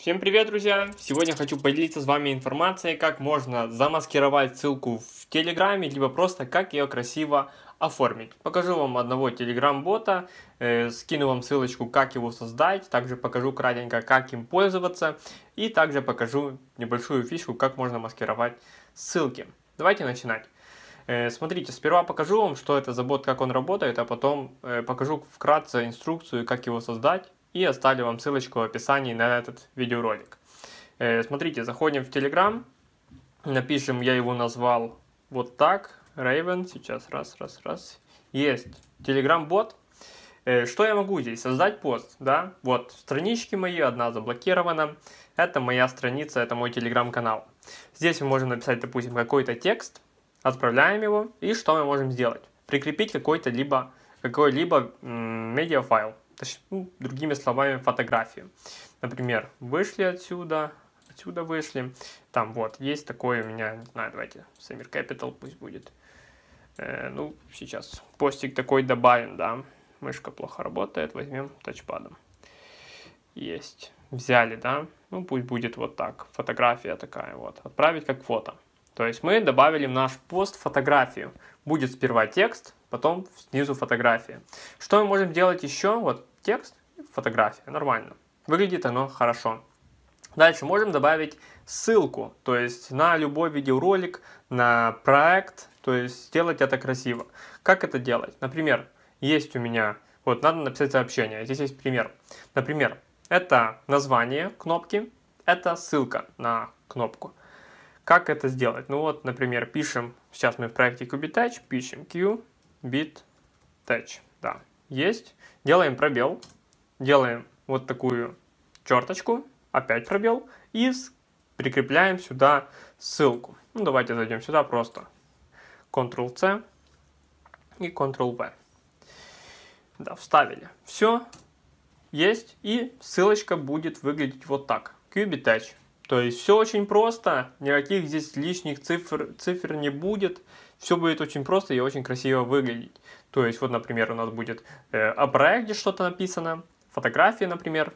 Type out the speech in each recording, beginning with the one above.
Всем привет, друзья! Сегодня хочу поделиться с вами информацией, как можно замаскировать ссылку в Телеграме, либо просто как ее красиво оформить. Покажу вам одного Телеграм-бота, э, скину вам ссылочку, как его создать, также покажу кратенько, как им пользоваться, и также покажу небольшую фишку, как можно маскировать ссылки. Давайте начинать. Э, смотрите, сперва покажу вам, что это за бот, как он работает, а потом э, покажу вкратце инструкцию, как его создать и оставлю вам ссылочку в описании на этот видеоролик. Э, смотрите, заходим в Telegram, напишем, я его назвал вот так, Raven, сейчас раз, раз, раз. Есть Telegram-бот. Э, что я могу здесь? Создать пост, да? Вот, странички мои, одна заблокирована. Это моя страница, это мой Telegram-канал. Здесь мы можем написать, допустим, какой-то текст, отправляем его, и что мы можем сделать? Прикрепить какой-то либо какой-либо медиафайл точнее, ну, другими словами, фотографии, Например, вышли отсюда, отсюда вышли. Там вот есть такое у меня, не знаю, давайте, Samir Capital пусть будет. Э, ну, сейчас постик такой добавим, да. Мышка плохо работает, возьмем тачпадом. Есть. Взяли, да. Ну, пусть будет вот так. Фотография такая вот. Отправить как фото. То есть мы добавили в наш пост фотографию. Будет сперва текст, потом снизу фотография. Что мы можем делать еще? Вот текст, фотография, нормально. Выглядит оно хорошо. Дальше можем добавить ссылку, то есть на любой видеоролик, на проект, то есть сделать это красиво. Как это делать? Например, есть у меня, вот надо написать сообщение, здесь есть пример. Например, это название кнопки, это ссылка на кнопку. Как это сделать? Ну вот, например, пишем, сейчас мы в проекте QBTouch, пишем QBTouch есть. Делаем пробел, делаем вот такую черточку, опять пробел, и прикрепляем сюда ссылку. Ну, давайте зайдем сюда просто. Ctrl-C и Ctrl-V. Да, вставили. Все есть, и ссылочка будет выглядеть вот так. QBTouch. То есть все очень просто, никаких здесь лишних цифр, цифр не будет все будет очень просто и очень красиво выглядеть. То есть, вот, например, у нас будет э, о проекте что-то написано, фотографии, например,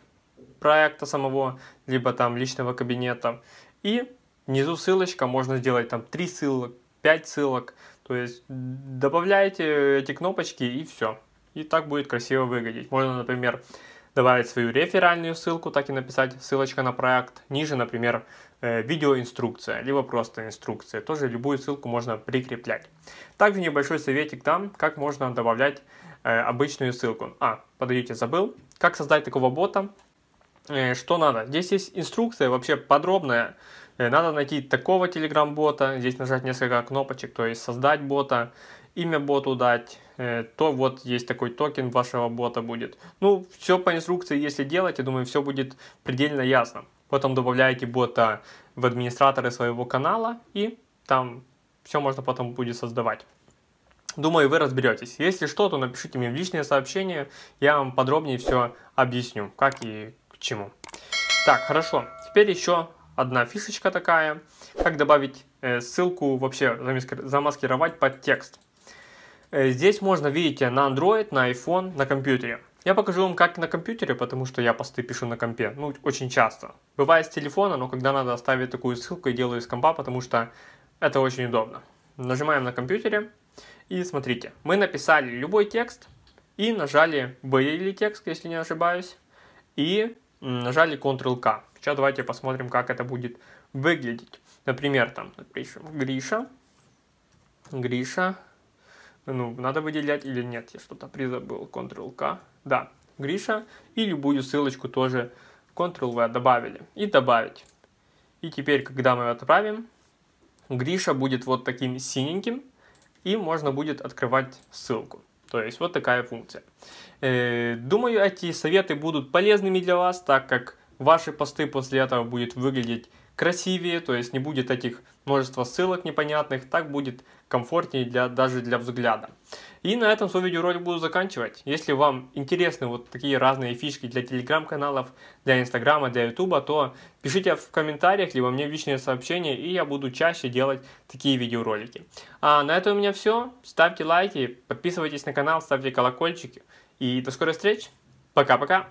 проекта самого, либо там личного кабинета. И внизу ссылочка, можно сделать там 3 ссылок, 5 ссылок. То есть добавляете эти кнопочки и все. И так будет красиво выглядеть. Можно, например, добавить свою реферальную ссылку, так и написать ссылочка на проект. Ниже, например, э, видеоинструкция, либо просто инструкция. Тоже любую ссылку можно прикреплять. Также небольшой советик там, как можно добавлять э, обычную ссылку. А, подождите, забыл. Как создать такого бота? Э, что надо? Здесь есть инструкция вообще подробная. Надо найти такого телеграм-бота, здесь нажать несколько кнопочек, то есть создать бота, имя боту дать, э, то вот есть такой токен вашего бота будет. Ну, все по инструкции, если делать, я думаю, все будет предельно ясно. Потом добавляете бота в администраторы своего канала, и там все можно потом будет создавать. Думаю, вы разберетесь. Если что, то напишите мне в личное сообщение, я вам подробнее все объясню, как и к чему. Так, хорошо. Теперь еще одна фишечка такая, как добавить э, ссылку, вообще замаскировать под текст. Э, здесь можно, видите, на Android, на iPhone, на компьютере. Я покажу вам как на компьютере, потому что я посты пишу на компе, ну, очень часто. Бывает с телефона, но когда надо оставить такую ссылку, я делаю из компа, потому что это очень удобно. Нажимаем на компьютере и смотрите, мы написали любой текст и нажали были текст, если не ошибаюсь, и нажали Ctrl-K. Сейчас давайте посмотрим, как это будет выглядеть. Например, там напишем Гриша, Гриша, ну, надо выделять или нет, я что-то призабыл. Ctrl-K, да, Гриша. И любую ссылочку тоже Ctrl-V добавили. И добавить. И теперь, когда мы отправим, Гриша будет вот таким синеньким, и можно будет открывать ссылку. То есть вот такая функция. Э, думаю, эти советы будут полезными для вас, так как ваши посты после этого будут выглядеть красивее, то есть не будет этих множества ссылок непонятных, так будет комфортнее для, даже для взгляда. И на этом свой видеоролик буду заканчивать. Если вам интересны вот такие разные фишки для телеграм-каналов, для инстаграма, для ютуба, то пишите в комментариях, либо мне в личные сообщения, и я буду чаще делать такие видеоролики. А на этом у меня все. Ставьте лайки, подписывайтесь на канал, ставьте колокольчики. И до скорой встреч. Пока-пока.